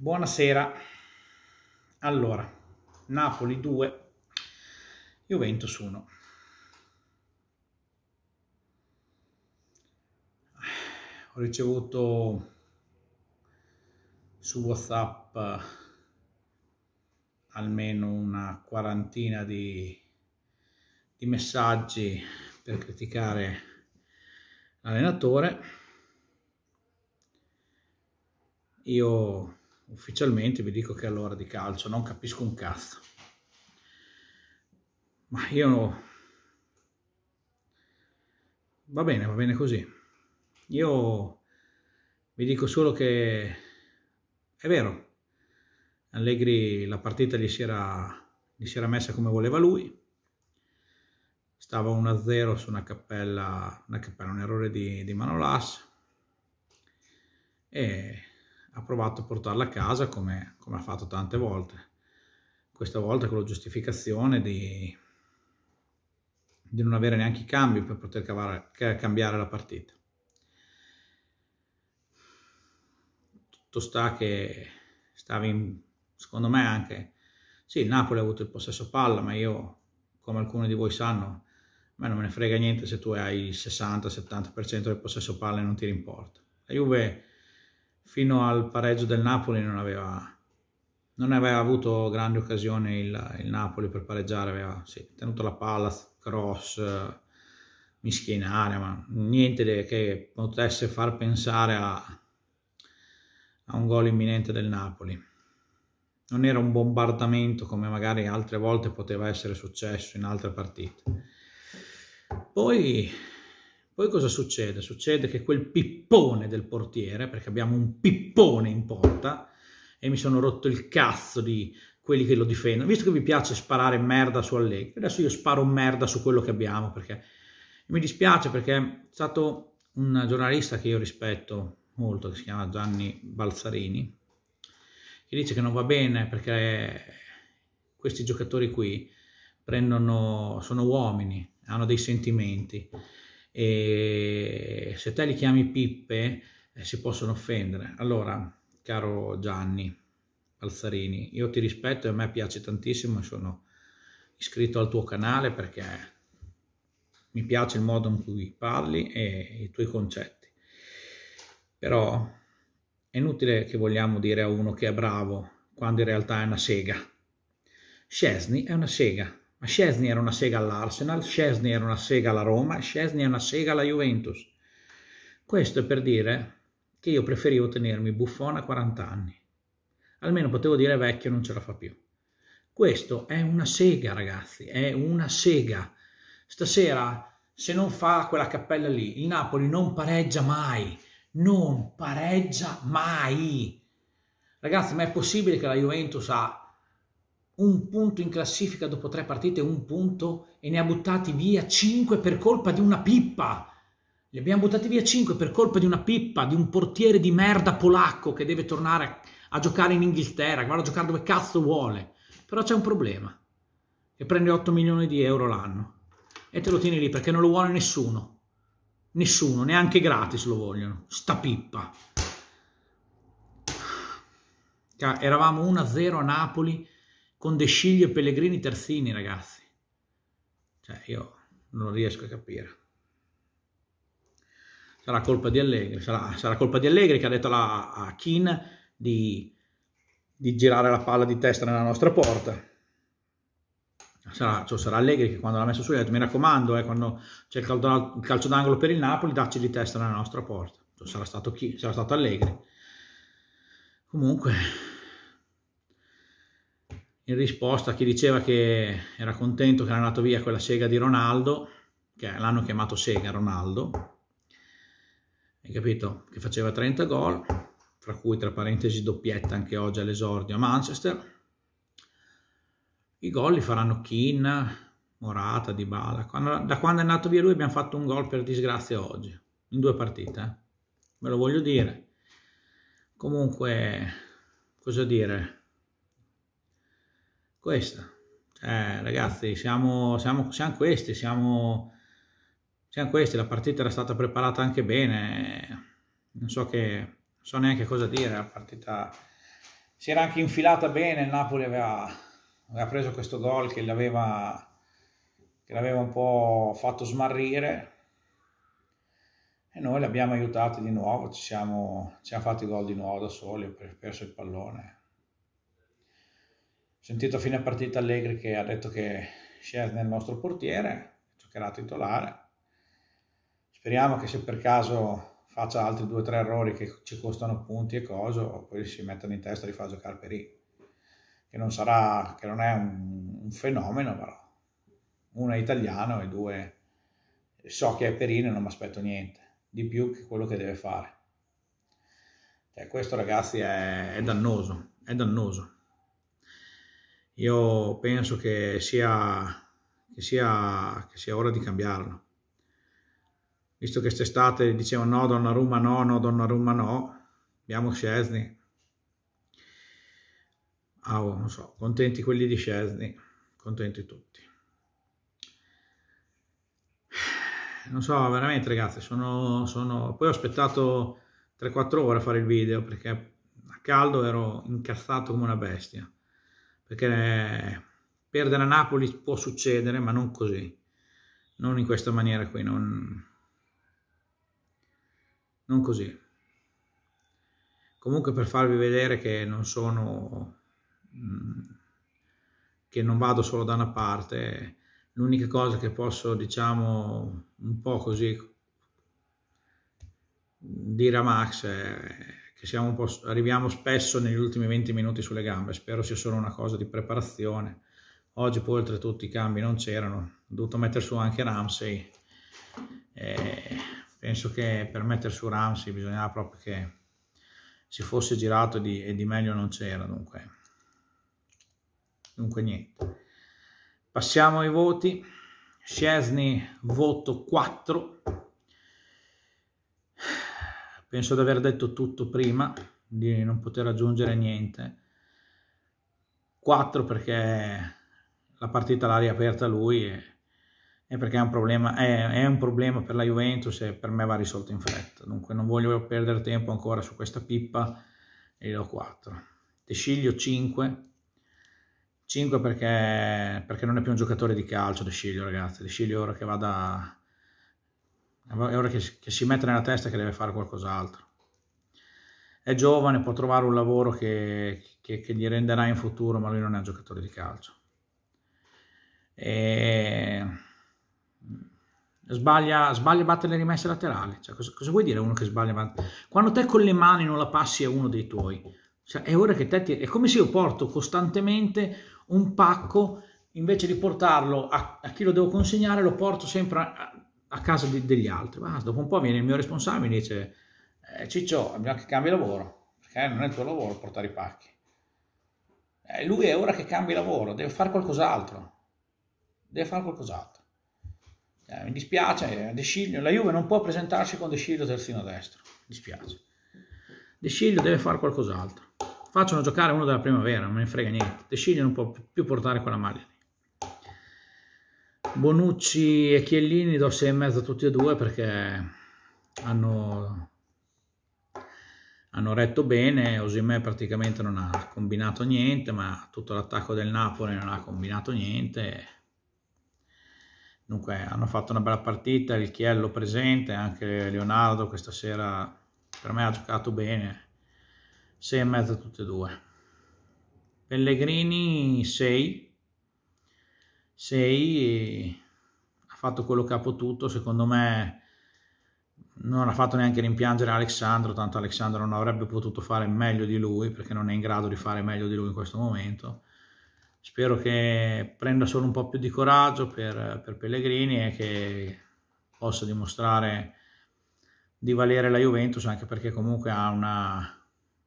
Buonasera. Allora, Napoli 2, Juventus 1. Ho ricevuto su WhatsApp almeno una quarantina di, di messaggi per criticare l'allenatore. Io ufficialmente vi dico che è l'ora di calcio non capisco un cazzo. Ma io... Va bene, va bene così. Io vi dico solo che è vero, Allegri la partita gli si era, gli si era messa come voleva lui, stava 1-0 su una cappella, una cappella, un errore di, di Manolas e ha provato a portarla a casa come, come ha fatto tante volte. Questa volta con la giustificazione di, di non avere neanche i cambi per poter cavare, cambiare la partita. Tutto sta che stavi, in, secondo me anche, sì, il Napoli ha avuto il possesso palla, ma io, come alcuni di voi sanno, a me non me ne frega niente se tu hai il 60-70% del possesso palla e non ti in La Juve fino al pareggio del Napoli non aveva, non aveva avuto grandi occasioni il, il, Napoli per pareggiare, aveva sì, tenuto la palla, cross, mischia in aria, ma niente che potesse far pensare a, a un gol imminente del Napoli. Non era un bombardamento come magari altre volte poteva essere successo in altre partite. Poi poi cosa succede? Succede che quel pippone del portiere, perché abbiamo un pippone in porta, e mi sono rotto il cazzo di quelli che lo difendono. Visto che vi piace sparare merda su Allegri, adesso io sparo merda su quello che abbiamo, perché mi dispiace perché è stato un giornalista che io rispetto molto, che si chiama Gianni Balzarini, che dice che non va bene perché questi giocatori qui prendono, sono uomini, hanno dei sentimenti e se te li chiami pippe eh, si possono offendere. Allora, caro Gianni Balzarini, io ti rispetto e a me piace tantissimo e sono iscritto al tuo canale perché mi piace il modo in cui parli e i tuoi concetti. Però è inutile che vogliamo dire a uno che è bravo quando in realtà è una sega. Scesni è una sega, ma Scesni era una sega all'Arsenal, Scesni era una sega alla Roma, Scesni è una sega alla Juventus. Questo è per dire che io preferivo tenermi Buffon a 40 anni. Almeno potevo dire vecchio non ce la fa più. Questo è una sega, ragazzi, è una sega. Stasera, se non fa quella cappella lì, il Napoli non pareggia mai, non pareggia mai. Ragazzi, ma è possibile che la Juventus ha un punto in classifica dopo tre partite, un punto, e ne ha buttati via cinque per colpa di una pippa. Li abbiamo buttati via cinque per colpa di una pippa, di un portiere di merda polacco che deve tornare a giocare in Inghilterra, guarda a giocare dove cazzo vuole. Però c'è un problema, che prende 8 milioni di euro l'anno. E te lo tieni lì perché non lo vuole nessuno. Nessuno, neanche gratis lo vogliono. Sta pippa. Eravamo 1-0 a Napoli con De Sciglio e Pellegrini terzini, ragazzi. Cioè, io non riesco a capire. Sarà colpa di Allegri, sarà, sarà colpa di Allegri che ha detto la, a Kin di, di, girare la palla di testa nella nostra porta. Sarà, cioè, sarà Allegri che quando l'ha messo su gli ha detto mi raccomando, eh, quando c'è il, il calcio d'angolo per il Napoli, dacci di testa nella nostra porta. Cioè, sarà, stato chi, sarà stato Allegri. Comunque, in risposta a chi diceva che era contento che era andato via quella sega di Ronaldo, che l'hanno chiamato sega Ronaldo, hai capito? Che faceva 30 gol, fra cui tra parentesi doppietta anche oggi all'esordio a Manchester. I gol li faranno Kin, Morata, Dybala. Quando, da quando è andato via lui abbiamo fatto un gol per disgrazia oggi, in due partite, eh? ve lo voglio dire. Comunque, cosa dire? Questa. Eh, ragazzi, siamo, siamo, siamo questi, siamo, siamo questi, la partita era stata preparata anche bene, non so, che, non so neanche cosa dire, la partita si era anche infilata bene, il Napoli aveva, aveva preso questo gol che l'aveva che l'aveva un po' fatto smarrire e noi l'abbiamo aiutato di nuovo, ci siamo, ci siamo fatti gol di nuovo da soli, ho perso il pallone sentito a fine partita Allegri che ha detto che Scesne nel nostro portiere, giocherà titolare. Speriamo che se per caso faccia altri due o tre errori che ci costano punti e cose, poi si mettono in testa di far giocare Perì, che non, sarà, che non è un, un fenomeno, però uno è italiano e due so che è Perino e non mi aspetto niente di più che quello che deve fare. Cioè, questo ragazzi è, è dannoso, è dannoso. Io penso che sia, che sia, che sia ora di cambiarlo. Visto che quest'estate dicevano no, donna Donnarumma no, no, donna Donnarumma no, abbiamo Scesni. Ah, oh, non so, contenti quelli di Scesni, contenti tutti. Non so, veramente ragazzi, sono, sono... Poi ho aspettato 3-4 ore a fare il video perché a caldo ero incazzato come una bestia perché eh, perdere a Napoli può succedere, ma non così, non in questa maniera qui, non, non così. Comunque per farvi vedere che non sono, mm, che non vado solo da una parte, l'unica cosa che posso, diciamo, un po' così dire a Max è che arriviamo spesso negli ultimi 20 minuti sulle gambe, spero sia solo una cosa di preparazione. Oggi poi oltretutto i cambi non c'erano, ho dovuto mettere su anche Ramsey. E penso che per mettere su Ramsey bisognava proprio che si fosse girato di, e di meglio non c'era, dunque. dunque niente. Passiamo ai voti. Scesni voto 4 penso di aver detto tutto prima, di non poter aggiungere niente. 4 perché la partita l'ha riaperta lui e, e perché è un, problema, è, è un, problema, per la Juventus e per me va risolto in fretta. Dunque non voglio perdere tempo ancora su questa pippa e do 4. Desciglio 5. 5 perché, perché non è più un giocatore di calcio Desciglio ragazzi. Desciglio ora che vada è ora che, che si mette nella testa che deve fare qualcos'altro. È giovane, può trovare un lavoro che, che, che, gli renderà in futuro, ma lui non è un giocatore di calcio. E... Mm, sbaglia, sbaglia a battere le rimesse laterali. Cioè, cosa, cosa, vuoi dire uno che sbaglia? Quando te con le mani non la passi a uno dei tuoi, cioè, è ora che te ti... È come se io porto costantemente un pacco, invece di portarlo a, a chi lo devo consegnare, lo porto sempre a, a casa di, degli altri. Ma dopo un po' viene il mio responsabile e dice eh, Ciccio, abbiamo che cambi lavoro, perché non è il tuo lavoro portare i pacchi. Eh, lui è ora che cambi lavoro, deve fare qualcos'altro. Deve fare qualcos'altro. Eh, mi dispiace, eh, De Sciglio, la Juve non può presentarsi con De Sciglio terzino destro. Mi dispiace. De Sciglio deve fare qualcos'altro. Facciano giocare uno della primavera, non me ne frega niente. De Sciglio non può più portare quella maglia lì. Bonucci e Chiellini do 6 e mezzo tutti e due perché hanno, hanno retto bene, Osimè praticamente non ha combinato niente, ma tutto l'attacco del Napoli non ha combinato niente. Dunque hanno fatto una bella partita, il Chiello presente, anche Leonardo questa sera per me ha giocato bene, 6 e mezzo tutti e due. Pellegrini 6, 6 ha fatto quello che ha potuto, secondo me non ha fatto neanche rimpiangere Alessandro, tanto Alessandro non avrebbe potuto fare meglio di lui perché non è in grado di fare meglio di lui in questo momento. Spero che prenda solo un po' più di coraggio per, per Pellegrini e che possa dimostrare di valere la Juventus anche perché comunque ha una,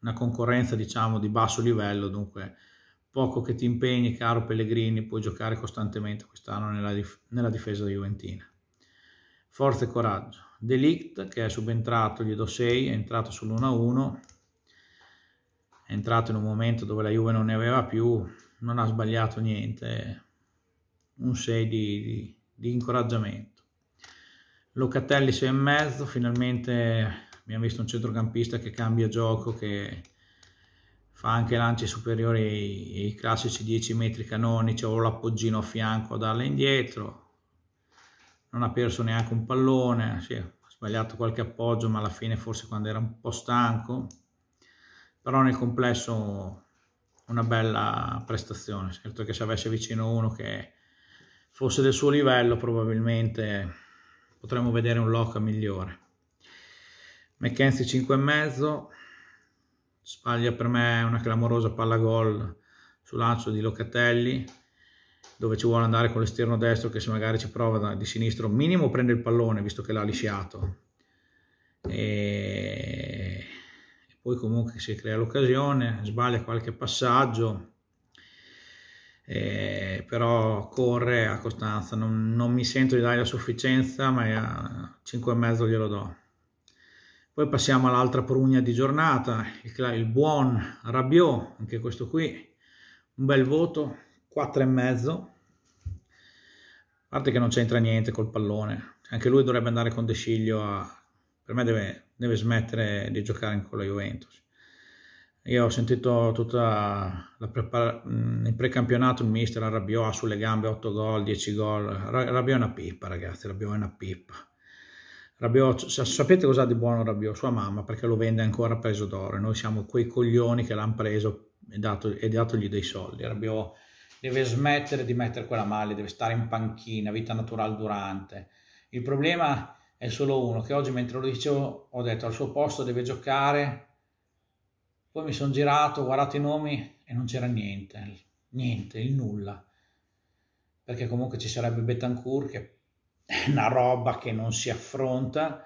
una concorrenza diciamo di basso livello, dunque poco che ti impegni, caro Pellegrini, puoi giocare costantemente quest'anno nella, dif nella difesa juventina. Forza e coraggio. Delict, che è subentrato, gli do 6, è entrato sull'1-1, è entrato in un momento dove la Juve non ne aveva più, non ha sbagliato niente, un 6 di, di, di incoraggiamento. Locatelli mezzo, finalmente abbiamo visto un centrocampista che cambia gioco, che fa anche lanci superiori ai, classici 10 metri canonici o l'appoggino a fianco a darla indietro non ha perso neanche un pallone sì, ha sbagliato qualche appoggio ma alla fine forse quando era un po' stanco però nel complesso una bella prestazione certo che se avesse vicino uno che fosse del suo livello probabilmente potremmo vedere un loca migliore McKenzie 5,5 sbaglia per me una clamorosa palla gol lancio di Locatelli dove ci vuole andare con l'esterno destro che se magari ci prova di sinistro minimo prende il pallone visto che l'ha lisciato e... e poi comunque si crea l'occasione sbaglia qualche passaggio eh, però corre a costanza, non, non, mi sento di dare la sufficienza, ma a 5,5 glielo do. Poi passiamo all'altra prugna di giornata, il, il buon Rabiot, anche questo qui, un bel voto, 4,5. A parte che non c'entra niente col pallone, anche lui dovrebbe andare con De Sciglio a... Per me deve, deve smettere di giocare con la Juventus. Io ho sentito tutta la prepar- il precampionato il mister Rabiot ha sulle gambe 8 gol, 10 gol. Rabiot è una pippa, ragazzi, Rabiot è una pippa. Rabiot, sapete ha di buono Rabiot? Sua mamma, perché lo vende ancora preso d'oro. Noi siamo quei coglioni che l'hanno preso e, dato, e datogli dei soldi. Rabiot deve smettere di mettere quella maglia, deve stare in panchina, vita naturale durante. Il problema è solo uno, che oggi mentre lo dicevo ho detto al suo posto deve giocare, poi mi sono girato, ho guardato i nomi e non c'era niente, niente, il nulla. Perché comunque ci sarebbe Betancourt che una roba che non si affronta.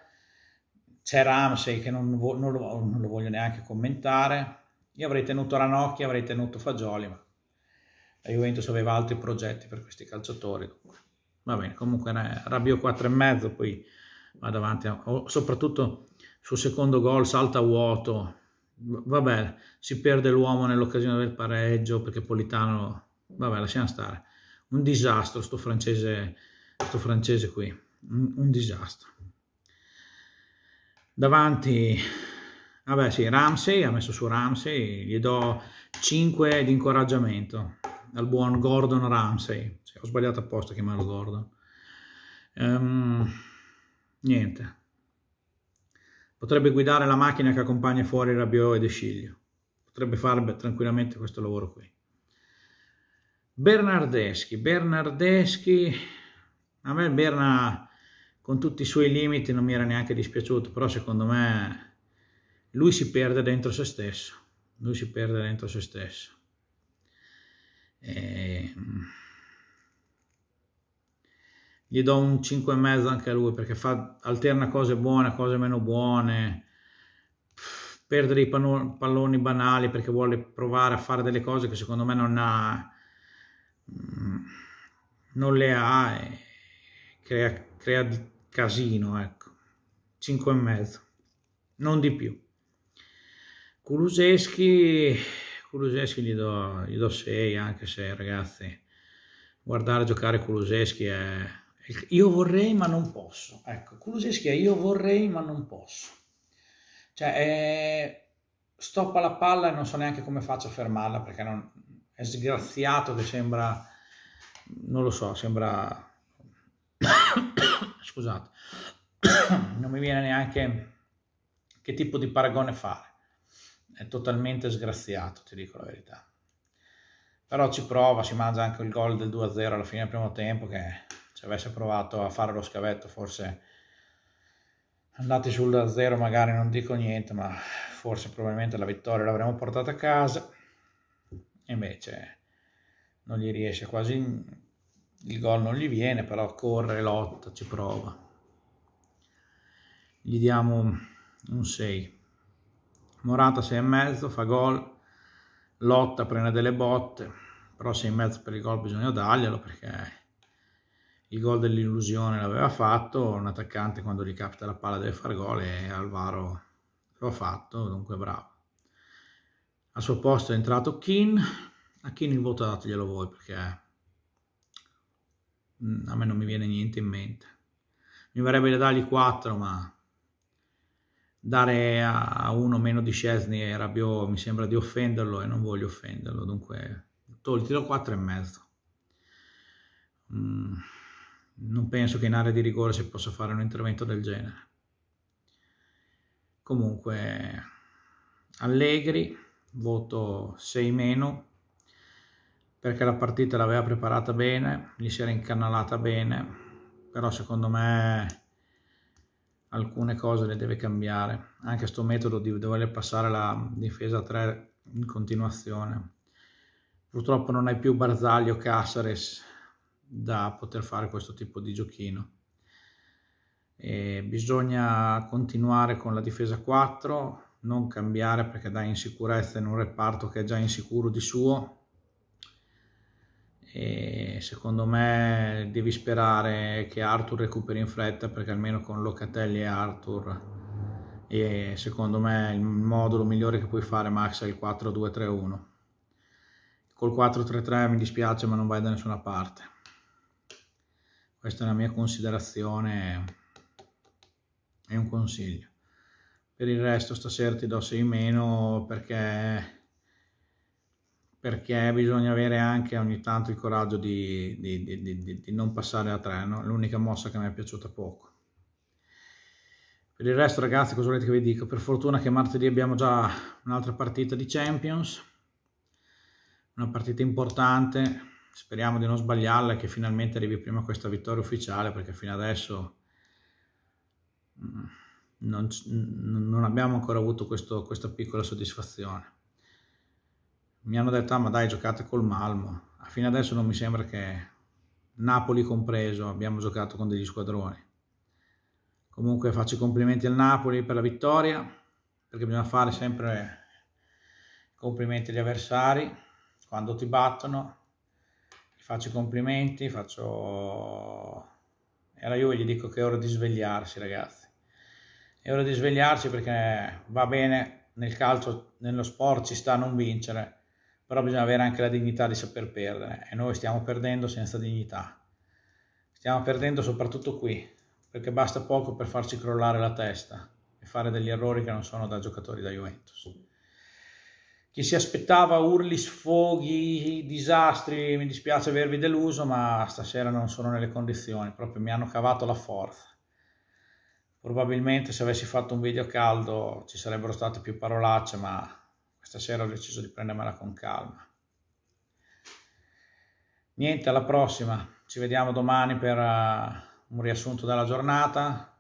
C'è Ramsey che non, non, lo, non lo voglio neanche commentare. Io avrei tenuto Ranocchi, avrei tenuto Fagioli, ma la Juventus aveva altri progetti per questi calciatori. Va bene, comunque Rabio 4,5, poi va davanti, soprattutto sul secondo gol salta vuoto, vabbè, si perde l'uomo nell'occasione del pareggio perché Politano, vabbè, lasciamo stare. Un disastro sto francese questo francese qui, un, un disastro. Davanti, vabbè sì, Ramsey, ha messo su Ramsey, gli do 5 di incoraggiamento al buon Gordon Ramsey. Cioè, ho sbagliato apposta a chiamarlo Gordon. Um, niente. Potrebbe guidare la macchina che accompagna fuori Rabiot e De Sciglio. Potrebbe fare tranquillamente questo lavoro qui. Bernardeschi. Bernardeschi a me il Berna, con tutti i suoi limiti, non mi era neanche dispiaciuto, però secondo me lui si perde dentro se stesso. Lui si perde dentro se stesso. E... Ehm, gli do un 5,5 anche a lui perché fa, alterna cose buone, cose meno buone, perde dei palloni, palloni banali perché vuole provare a fare delle cose che secondo me non ha, mm, non le ha. E crea, crea casino, ecco. mezzo, non di più. Kuluseschi, Kuluseschi gli do, gli do 6, anche se ragazzi, guardare giocare Kuluseschi è... Io vorrei ma non posso. Ecco, Kuluseschi è io vorrei ma non posso. Cioè, è... stoppa la palla e non so neanche come faccio a fermarla perché non... è sgraziato che sembra... Non lo so, sembra scusate, non mi viene neanche che tipo di paragone fare. È totalmente sgraziato, ti dico la verità. Però ci prova, si mangia anche il gol del 2-0 alla fine del primo tempo che se avesse provato a fare lo scavetto forse andati sul 0 magari non dico niente, ma forse probabilmente la vittoria l'avremmo portata a casa. Invece non gli riesce quasi il gol non gli viene, però corre, lotta, ci prova. Gli diamo un 6. Morata 6,5, fa gol, lotta, prende delle botte, però 6,5 per il gol bisogna darglielo perché il gol dell'illusione l'aveva fatto, un attaccante quando gli capita la palla deve far gol e Alvaro lo ha fatto, dunque bravo. Al suo posto è entrato Kin, a Kin il voto dateglielo voi perché Mm, a me non mi viene niente in mente. Mi verrebbe da dargli 4, ma dare a uno meno di Scesni e Rabiot mi sembra di offenderlo e non voglio offenderlo, dunque toltilo 4 e mezzo. Mm, non penso che in area di rigore si possa fare un intervento del genere. Comunque, Allegri, voto 6 meno, perché la partita l'aveva preparata bene, gli si era incanalata bene, però secondo me alcune cose le deve cambiare, anche questo metodo di dover passare la difesa 3 in continuazione. Purtroppo non hai più Barzaglio Casares da poter fare questo tipo di giochino. E bisogna continuare con la difesa 4, non cambiare perché dà insicurezza in un reparto che è già insicuro di suo e secondo me devi sperare che Arthur recuperi in fretta perché almeno con Locatelli e Arthur e secondo me il modulo migliore che puoi fare Max è il 4-2-3-1 col 4-3-3 mi dispiace ma non vai da nessuna parte questa è la mia considerazione e un consiglio per il resto stasera ti do 6 meno perché perché bisogna avere anche ogni tanto il coraggio di, di, di, di non passare a treno, l'unica mossa che mi è piaciuta poco. Per il resto ragazzi cosa volete che vi dico? Per fortuna che martedì abbiamo già un'altra partita di Champions, una partita importante, speriamo di non sbagliarla e che finalmente arrivi prima questa vittoria ufficiale perché fino adesso mm, non, non abbiamo ancora avuto questo, questa piccola soddisfazione mi hanno detto ah ma dai giocate col Malmo, fino adesso non mi sembra che Napoli compreso abbiamo giocato con degli squadroni. Comunque faccio i complimenti al Napoli per la vittoria, perché bisogna fare sempre complimenti agli avversari quando ti battono, faccio i complimenti, faccio... E alla Juve gli dico che è ora di svegliarsi ragazzi, è ora di svegliarsi perché va bene nel calcio, nello sport ci sta a non vincere, però bisogna avere anche la dignità di saper perdere e noi stiamo perdendo senza dignità. Stiamo perdendo soprattutto qui, perché basta poco per farci crollare la testa e fare degli errori che non sono da giocatori da Juventus. Chi si aspettava urli, sfoghi, disastri, mi dispiace avervi deluso, ma stasera non sono nelle condizioni, proprio mi hanno cavato la forza. Probabilmente se avessi fatto un video caldo ci sarebbero state più parolacce, ma stasera ho deciso di prendermela con calma. Niente, alla prossima. Ci vediamo domani per eh, un riassunto della giornata.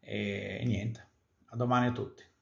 E niente, a domani a tutti.